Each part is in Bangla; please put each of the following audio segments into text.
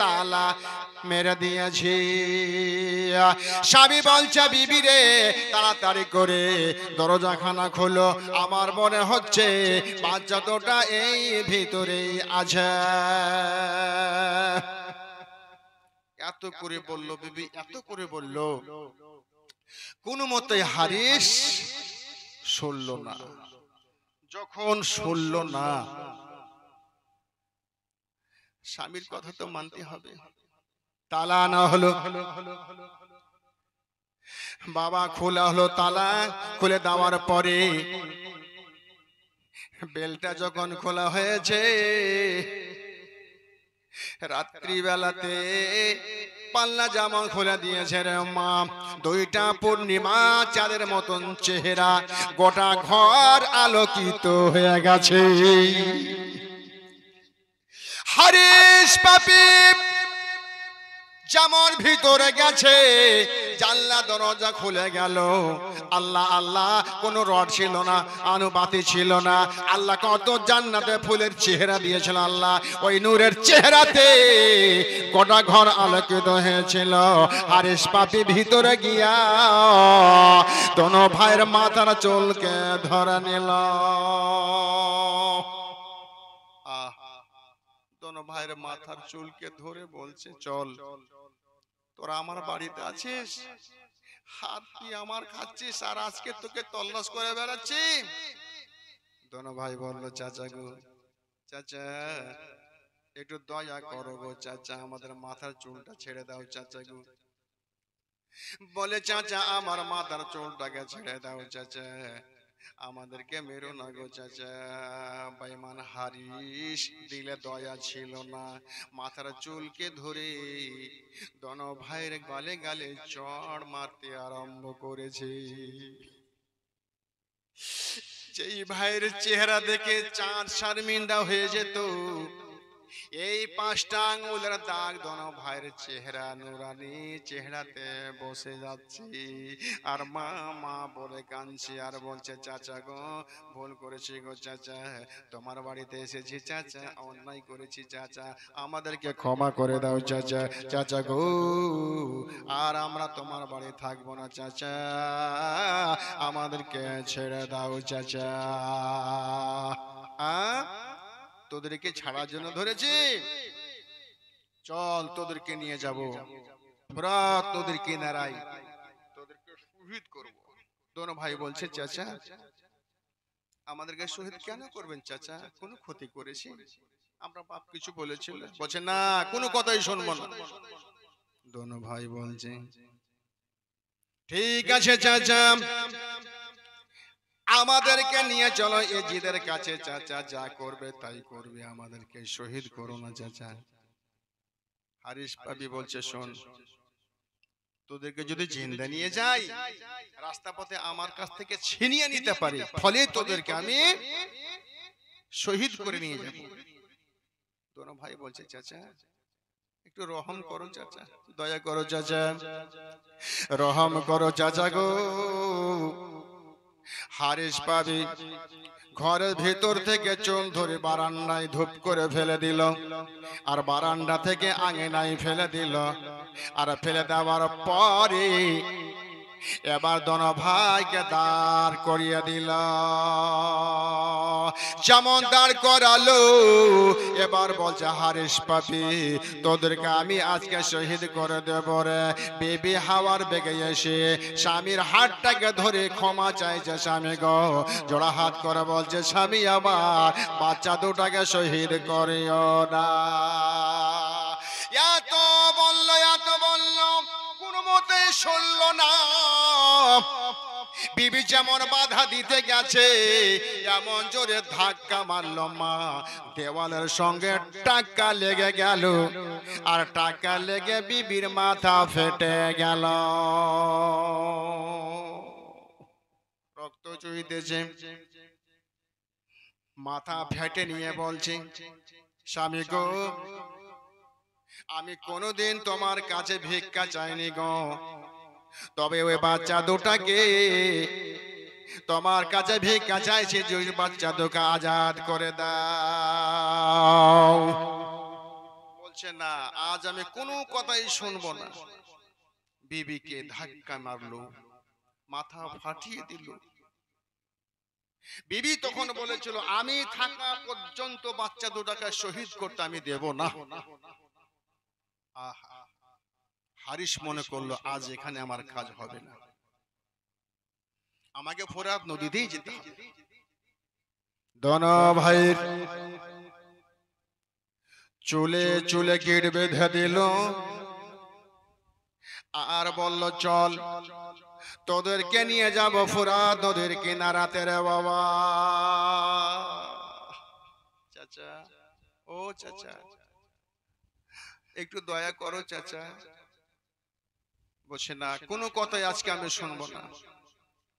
তালা মেরে দিয়েছি স্বামী বলছে বিবিরে তাড়াতাড়ি করে দরজাখানা খোলো আমার মনে হচ্ছে বাচ্চা তোটা এই ভিতরেই আছে এত করে বলল বিবি এত করে বলল কোন মতে হারিস শুনলো না যখন শুনলো না স্বামীর কথা তো মানতে হবে তালা না হলো বাবা খোলা হলো তালা খুলে দেওয়ার পরে বেলটা যখন খোলা হয়েছে রাত্রিবেলাতে পাল্লা জামা খুলে দিয়েছে রে মা দুইটা পূর্ণিমা চাঁদের মতন চেহারা গোটা ঘর আলোকিত হয়ে গেছে হারিস পাপি যেমন ভিতরে গেছে জানলা দরজা খুলে গেল আল্লাহ আল্লাহ কোনো রড ছিল না আনুপাতি ছিল না আল্লাহ কত জান্নাতে ফুলের চেহারা দিয়েছিল আল্লাহ ওই নূরের চেহারাতে গোটা ঘর আলোকিত হয়েছিল আরেস পাপি ভিতরে গিয়া তোন ভাইয়ের মাথার চলকে ধরে নিল ভাইয়ের মাথার চুলকে ধরে বলছে চল তোরা আমার বাড়িতে আছিস হাত তুই আমার খাচ্ছিস আর আজকে তোকে তল্লাস করে বেড়াচ্ছি দোনো ভাই বলল চাচা গো চাচা একটু দয়া করো গো চাচা আমাদের মাথার চুলটা ছেড়ে দাও চাচা গো বলে চাচা আমার মাথার চুলটাকে ছেড়ে দাও চাচা আমাদেরকে মেরো না গো চাচা বাইমান হারিস দিলে দয়া ছিল না মাথার চুলকে ধরে দন ভাইয়ের গালে গালে চড় মারতে আরম্ভ করেছে যেই ভাইয়ের চেহারা দেখে চাঁদ শারমিন্দা হয়ে যেত এই পাঁচটা আঙুলের দাগ ধন ভাইয়ের চেহারা নুরানি চেহারাতে বসে যাচ্ছি আর মা মা বলে কাঁদছি আর বলছে চাচা গো ভুল করেছি গো চাচা তোমার বাড়িতে এসেছি চাচা অন্যায় করেছি চাচা আমাদেরকে ক্ষমা করে দাও চাচা চাচা গো আর আমরা তোমার বাড়ি থাকবো না চাচা আমাদেরকে ছেড়ে দাও চাচা আ তোদেরকে ছাড়ার জন্য ধরেছি চল তোদেরকে নিয়ে যাব ফরাত তোদের কিনারায় তোদেরকে শহীদ করব দোনো ভাই বলছে চাচা আমাদেরকে শহীদ কেন করবেন চাচা কোনো ক্ষতি করেছি আমরা বাপ কিছু বলেছিল বলছে না কোনো কথাই শুনবো না দোনো ভাই বলছে ঠিক আছে চাচা আমাদেরকে নিয়ে চলো এজিদের কাছে চাচা যা করবে তাই করবে আমাদেরকে শহীদ করো না চাচা হারিস পাবি বলছে শোন তোদেরকে যদি জিন্দা নিয়ে যাই রাস্তা পথে আমার কাছ থেকে ছিনিয়ে নিতে পারি ফলে তোদেরকে আমি শহীদ করে নিয়ে যাব দোনো ভাই বলছে চাচা একটু রহম করো চাচা দয়া করো চাচা রহম করো চাচা গো হারিস পাবি ঘরের ভেতর থেকে চুল ধরে বারান্দায় ধূপ করে ফেলে দিল আর বারান্দা থেকে আঙিনায় ফেলে দিল আর ফেলে দেওয়ার পরে এবার দন ভাইকে দাঁড় করিয়ে দিল যেমন দাঁড় করালো এবার বলছে হারিস পাপি তোদেরকে আমি আজকে শহীদ করে দেব রে বেবি হাওয়ার বেগে এসে স্বামীর হাতটাকে ধরে ক্ষমা চাইছে স্বামী গ জোড়া হাত করে বলছে স্বামী আমার বাচ্চা দুটাকে শহীদ করিও না এত বললো এত বললো কোনো মতে শুনল না বিবি যেমন বাধা দিতে গেছে এমন জোরে ধাক্কা মারলো মা দেওয়ালের সঙ্গে টাকা লেগে গেল আর টাকা লেগে বিবির মাথা ফেটে গেল রক্ত চুইতেছে মাথা ফেটে নিয়ে বলছে স্বামী গো আমি কোনোদিন তোমার কাছে ভিক্ষা চাইনি গো তবে ওই বাচ্চা দুটাকে তোমার কাছে ভিক্ষা চাইছে যে বাচ্চা দুকে আজাদ করে দাও বলছে না আজ আমি কোনো কথাই শুনব না বিবিকে ধাক্কা মারলো মাথা ফাটিয়ে দিল বিবি তখন বলেছিল আমি থাকা পর্যন্ত বাচ্চা দুটাকে শহীদ করতে আমি দেব না আহা হারিস মনে করলো আজ এখানে আমার কাজ হবে না আমাকে ফোরাত নদীতেই যেতে দন ভাই ভাইয়ের চলে চলে গেট বেঁধে দিল আর বলল চল তোদেরকে নিয়ে যাব ফোরাত নদীর কিনারাতে রে বাবা চাচা ও চাচা একটু দয়া করো চাচা বলছে না কোনো কথাই আজকে আমি শুনবো না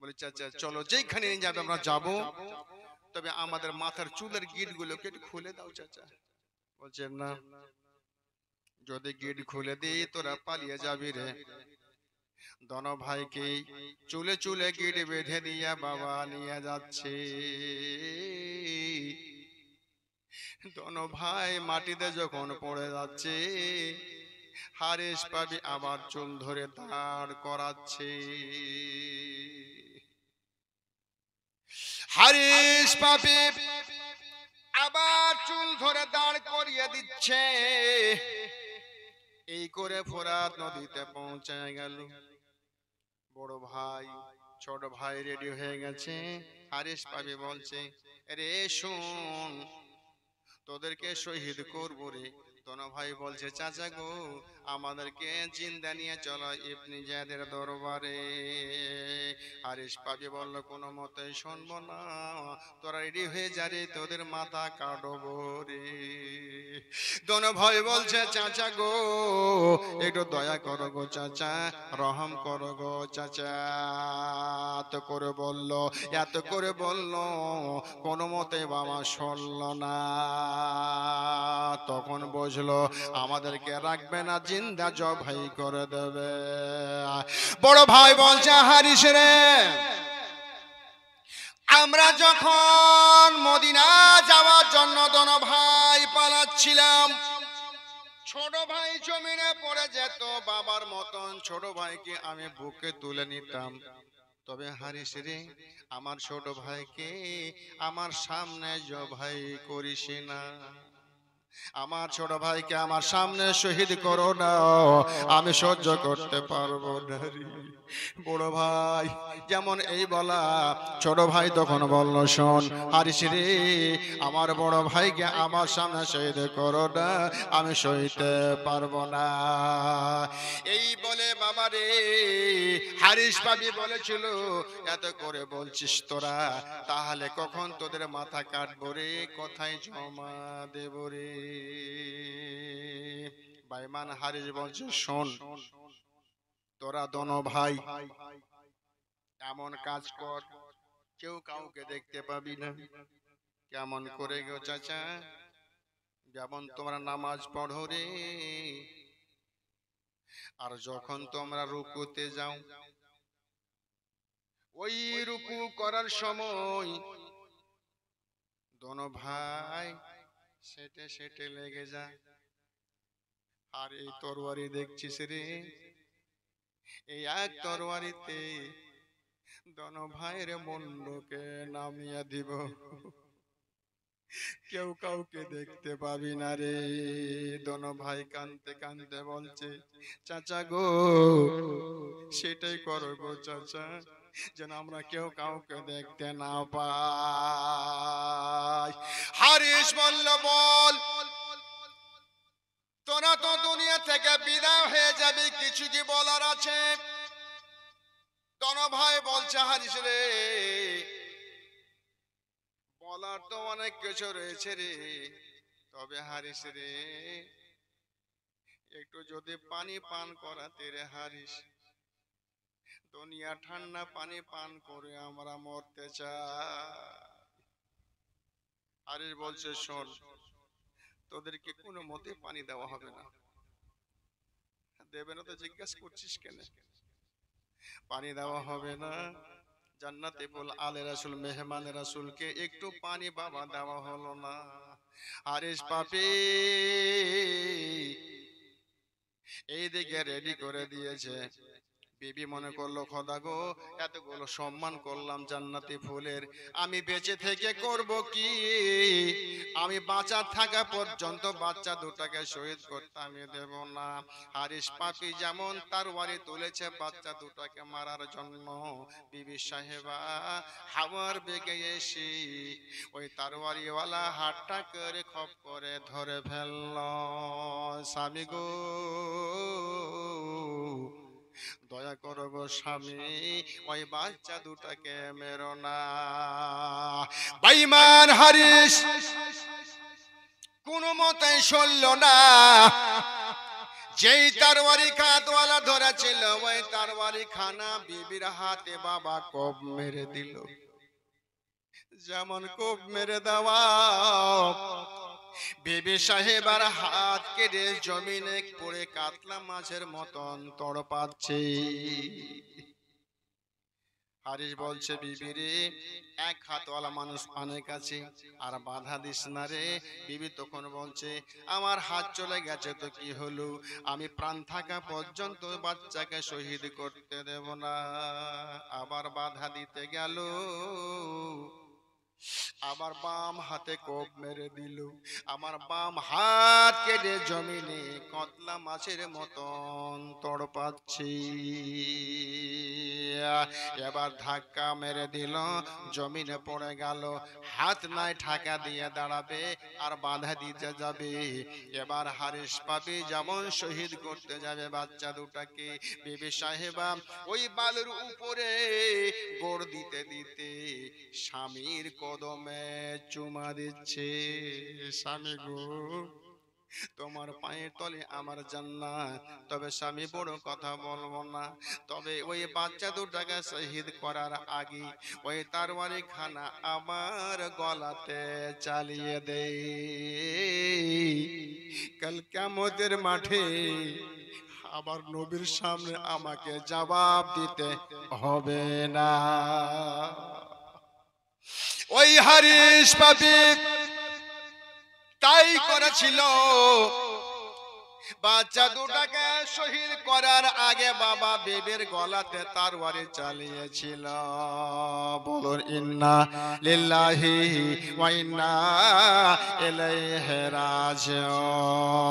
বলে চাচা চলো যেইখানে যাবে আমরা যাব তবে আমাদের মাথার চুলের গিটগুলোকে খুলে দাও চাচা বলছেন না যদি গিট খুলে দিই তোরা পালিয়ে যাবি রে দন ভাইকে চুলে চুলে গিট বেঁধে দিয়া বাবা নিয়ে যাচ্ছে দন ভাই মাটিতে যখন পড়ে যাচ্ছে হারেস পাবি আমার চুল ধরে দাঁড় করাচ্ছে হারেস পাবি আবার চুল ধরে দাঁড় করিয়ে দিচ্ছে এই করে ফোরাত নদীতে পৌঁছে গেল বড় ভাই ছোট ভাই রেডি হয়ে গেছে হারিস পাবি বলছে রে শোন তোদেরকে শহীদ করবো রে তনু ভাই বলছে চাচা গো আমাদেরকে জিন্দা নিয়ে চলো ইবনি জাদের দরবারে হারিস পাবি বলল কোনো মতে শুনব না তোরা রেডি হয়ে রে তোদের মাথা কাটব রে দনু ভাই বলছে চাচা গো একটু দয়া করো গো চাচা রহম করো গো চাচা এত করে বলল এত করে বলল কোনো মতে বাবা শুনল না তখন বস বুঝলো আমাদেরকে রাখবে না জিন্দা জবাই করে দেবে বড় ভাই বলছে হারিস রে আমরা যখন মদিনা যাওয়ার জন্য দন ভাই পালাচ্ছিলাম ছোট ভাই জমিনে পড়ে যেত বাবার মতন ছোট ভাইকে আমি বুকে তুলে নিতাম তবে হারিস রে আমার ছোট ভাইকে আমার সামনে জবাই করিস না আমার ছোট ভাইকে আমার সামনে শহীদ করো না আমি সহ্য করতে পারবো না বড় ভাই যেমন এই বলা ছোট ভাই তখন বলল শোন হারিস রে আমার বড় ভাইকে আমার সামনে শহীদ করো না আমি সইতে পারবো না এই বলে বাবা রে হারিস বাবি বলেছিল এত করে বলছিস তোরা তাহলে কখন তোদের মাথা কাটবো রে কোথায় জমা দেব রে ভাইমান হারিস বলছে শোন তোরা দন ভাই এমন কাজ কর কেউ কাউকে দেখতে পাবি না কেমন করে গো চাচা যেমন তোমরা নামাজ পড়ো রে আর যখন তোমরা রুকুতে যাও ওই রুকু করার সময় দনো ভাই সেটে সেটে লেগে যায় আর এই তরবারি দেখছিস রে এই এক দন ভাইয়ের দিব কেউ কাউকে দেখতে পাবি না রে দন ভাই কানতে কানতে বলছে চাচা গো সেটাই করো গো চাচা যেন আমরা কেউ কাউকে দেখতে না পাই হারিস বলল বল তো দুনিয়া থেকে বিদায় হয়ে যাবে কিছু কি বলার আছে কোনো ভাই বলছে হারিস রে বলার তো অনেক কিছু রয়েছে রে তবে হারিস রে একটু যদি পানি পান করাতে রে হারিস দুনিয়া ঠান্ডা পানি পান করে আমরা মরতে চাই হারিস বলছে শোন তোদেরকে কোনো মতে পানি দেওয়া হবে না দেবে না তো জিজ্ঞাস করছিস কেন পানি দেওয়া হবে না জান্নাতে বল আলে রাসুল মেহমান রাসুলকে একটু পানি বাবা দেওয়া হলো না আরেস পাপি এই দিকে রেডি করে দিয়েছে বিবি মনে করলো খোদা গো এতগুলো সম্মান করলাম জান্নাতি ফুলের আমি বেঁচে থেকে করব কি আমি বাঁচা থাকা পর্যন্ত বাচ্চা দুটাকে শহীদ করতে আমি দেব না হারিস পাপি যেমন তার ওয়ারি তুলেছে বাচ্চা দুটাকে মারার জন্য বিবি সাহেবা হাওয়ার বেগে এসে ওই তারওয়ারিওয়ালা হাটটা করে খপ করে ধরে ফেলল স্বামী গো দয়া করো গো স্বামী ওই বাচ্চা দুটাকে মেরো না বাইমান হারিস কোনো মতে সরল না যেই তার বাড়ি খাতওয়ালা ধরা ছিল ওই তার বাড়ি খানা বিবির হাতে বাবা কব মেরে দিল যেমন কোপ মেরে দেওয়া বেবি সাহেবার হাত কেটে জমিনে পড়ে কাতলা মাছের মতন পাচ্ছে হারিস বলছে বিবি রে এক হাতওয়ালা মানুষ অনেক আছে আর বাধা দিস না রে বিবি তখন বলছে আমার হাত চলে গেছে তো কি হলো আমি প্রাণ থাকা পর্যন্ত বাচ্চাকে শহীদ করতে দেব না আবার বাধা দিতে গেল আমার বাম হাতে কোপ মেরে দিল আমার বাম হাত কেটে জমিনে কতলা মাছের মতন পাচ্ছি এবার ধাক্কা মেরে দিল জমিনে পড়ে গেল হাত নাই ঠাকা দিয়ে দাঁড়াবে আর বাধা দিতে যাবে এবার হারিস পাবে যেমন শহীদ করতে যাবে বাচ্চা দুটাকে বেবি সাহেবা ওই বালুর উপরে গোড় দিতে দিতে স্বামীর কর কদমে চুমা দিচ্ছে স্বামী গো তোমার পায়ের তলে আমার জান্না তবে স্বামী বড় কথা বলবো না তবে ওই বাচ্চা দুটাকে শহীদ করার আগে ওই তারওয়ারি খানা আমার গলাতে চালিয়ে দে কাল কেমতের মাঠে আবার নবীর সামনে আমাকে জবাব দিতে হবে না ওই হারিস পাবি তাই করেছিল বাচ্চা দুটাকে শহীদ করার আগে বাবা বেবের গলাতে তার ওয়ারে চালিয়েছিল বলুন ইন্না লিল্লাহি ওয়া ইন্না ইলাইহি রাজিউন